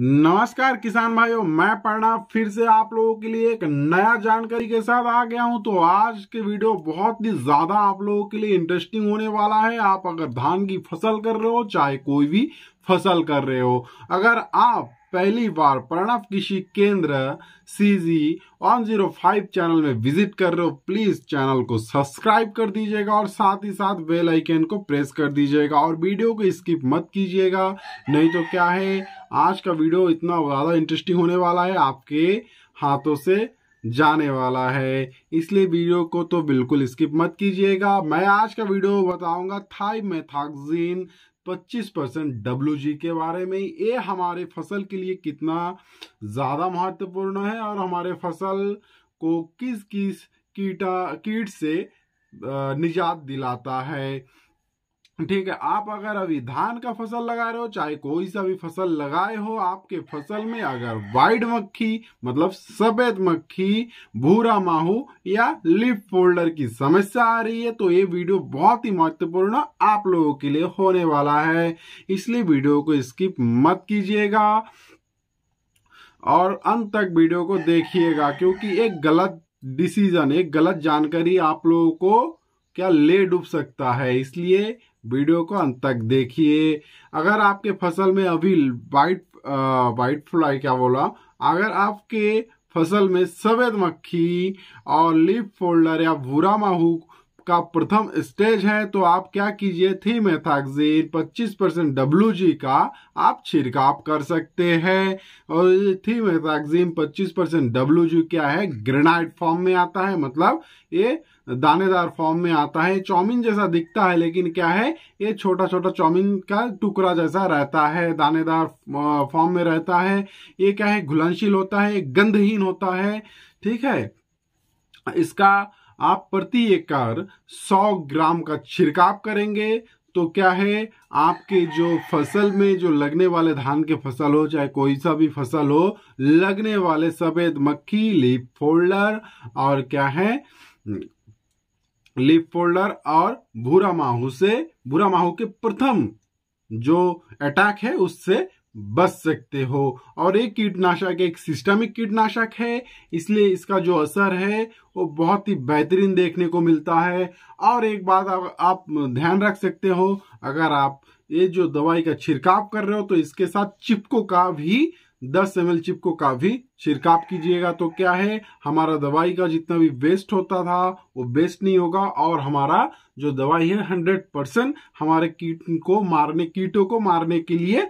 नमस्कार किसान भाइयों मैं प्रणब फिर से आप लोगों के लिए एक नया जानकारी के साथ आ गया हूं तो आज के वीडियो बहुत ही ज्यादा आप लोगों के लिए इंटरेस्टिंग होने वाला है आप अगर धान की फसल कर रहे हो चाहे कोई भी फसल कर रहे हो अगर आप पहली बार Pranav Krishi Kendra CG one zero five channel में विजिट कर रहे हो प्लीज चैनल को सब्सक्राइब कर दीजिएगा और साथ ही साथ बेल आइकन को प्रेस कर दीजिएगा और वीडियो को स्किप मत कीजिएगा नहीं तो क्या है आज का वीडियो इतना ज़्यादा इंटरेस्टिंग होने वाला है आपके हाथों से जाने वाला है इसलिए वीडियो को तो बिल्कुल स्किप मत कीजिएगा मैं आज का वीडियो बताऊंगा थाई मेथाक्सिन 25 परसेंट डब्ल्यू के बारे में ये हमारे फसल के लिए कितना ज़्यादा महत्वपूर्ण है और हमारे फसल को किस किस कीटा कीट से निजात दिलाता है ठीक है आप अगर अभी धान का फसल लगा रहे हो चाहे कोई सा भी फसल लगाए हो आपके फसल में अगर वाइट मक्खी मतलब सफेद मक्खी भूरा माहू या लिप फोल्डर की समस्या आ रही है तो ये वीडियो बहुत ही महत्वपूर्ण आप लोगों के लिए होने वाला है इसलिए वीडियो को स्किप मत कीजिएगा और अंत तक वीडियो को देखिएगा क्योंकि एक गलत डिसीजन एक गलत जानकारी आप लोगों को क्या ले डूब सकता है इसलिए वीडियो को अंत तक देखिए अगर आपके फसल में अभी वाइट वाइट फ्लाई क्या बोला अगर आपके फसल में सफेद मक्खी और लीफ फोल्डर या भूरा माहू का प्रथम स्टेज है तो आप क्या कीजिए मेथाक्सिन 25 परसेंट डब्ल्यू का आप छिड़काव कर सकते हैं और थ्री मेथाक्सिन 25 परसेंट डब्ल्यू क्या है ग्रेनाइट फॉर्म में आता है मतलब ये दानेदार फॉर्म में आता है चौमिन जैसा दिखता है लेकिन क्या है ये छोटा छोटा चौमिन का टुकड़ा जैसा रहता है दानेदार फॉर्म में रहता है ये क्या है घुलनशील होता है गंधहीन होता है ठीक है इसका आप प्रति एकड़ सौ ग्राम का छिड़काव करेंगे तो क्या है आपके जो फसल में जो लगने वाले धान के फसल हो चाहे कोई सा भी फसल हो लगने वाले सफेद मक्खी लीप फोल्डर और क्या है लीप फोल्डर और भूरा माहू से भूरा माहू के प्रथम जो अटैक है उससे बच सकते हो और एक कीटनाशक एक सिस्टमिक कीटनाशक है इसलिए इसका जो असर है वो बहुत ही बेहतरीन देखने को मिलता है और एक बात आप ध्यान रख सकते हो अगर आप ये जो दवाई का छिड़काव कर रहे हो तो इसके साथ चिपको का भी दस एम एल चिपको का भी छिड़काव कीजिएगा तो क्या है हमारा दवाई का जितना भी वेस्ट होता था वो वेस्ट नहीं होगा और हमारा जो दवाई है हंड्रेड परसेंट हमारे कीट को मारने कीटों को मारने के लिए